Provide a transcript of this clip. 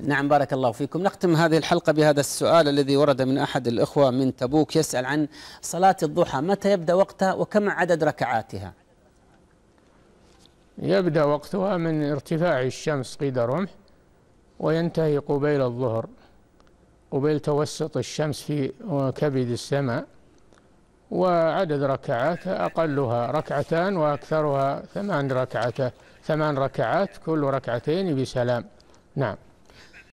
نعم بارك الله فيكم نختم هذه الحلقة بهذا السؤال الذي ورد من أحد الإخوة من تبوك يسأل عن صلاة الضحى متى يبدأ وقتها وكم عدد ركعاتها يبدأ وقتها من ارتفاع الشمس قيد رمح وينتهي قبيل الظهر قبيل توسط الشمس في كبد السماء وعدد ركعات أقلها ركعتان وأكثرها ثمان ركعات ثمان ركعات كل ركعتين بسلام نعم